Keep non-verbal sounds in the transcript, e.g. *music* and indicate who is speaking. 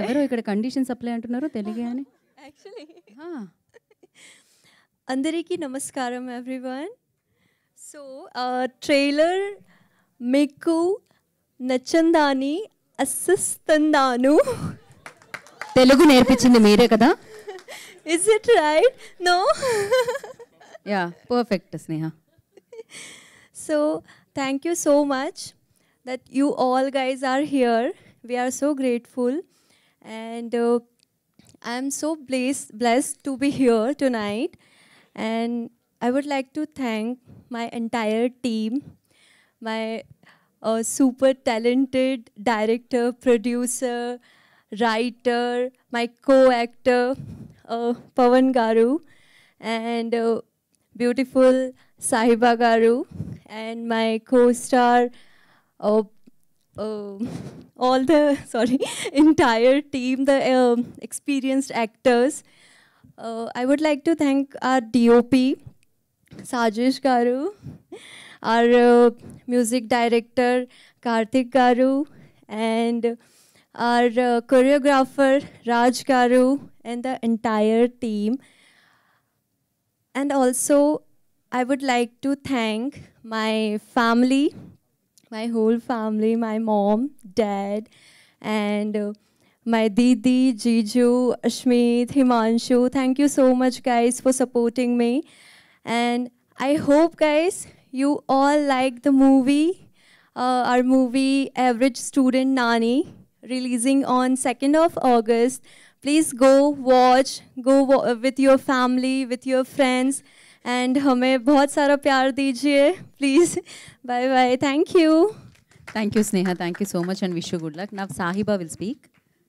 Speaker 1: ఎవరో ఇక్కడ condition supply అంటున్నారో తెలియ అని యాక్చువల్లీ *laughs* అందరికీ నమస్కారం ఎవ్రీవన్ సో ట్రైలర్ మీకు నచ్చందాని అస్సిస్తున్నాను తెలుగు నేర్పించింది మీరే కదా is it right no yeah perfect Sneha so thank you so much that you all guys are here We are so grateful. And uh, I'm so blessed, blessed to be here tonight. And I would like to thank my entire team, my uh, super talented director, producer, writer, my co-actor, uh, Pavan Garu, and uh, beautiful Sahiba Garu, and my co-star, uh, uh, *laughs* all the *laughs* sorry entire team, the um, experienced actors. Uh, I would like to thank our DOP, Sajesh Garu, our uh, music director, Karthik Garu, and our uh, choreographer, Raj Garu, and the entire team. And also, I would like to thank my family, my whole family, my mom, dad, and uh, my Didi, Jiju, Ashmeet, Himanshu. Thank you so much, guys, for supporting me. And I hope, guys, you all like the movie, uh, our movie, Average Student Nani, releasing on 2nd of August. Please go watch, go with your family, with your friends. And हमें बहुत सारा प्यार दीजिए please bye bye thank you thank you Sneha thank you so much and wish you good luck Nav Sahiba will speak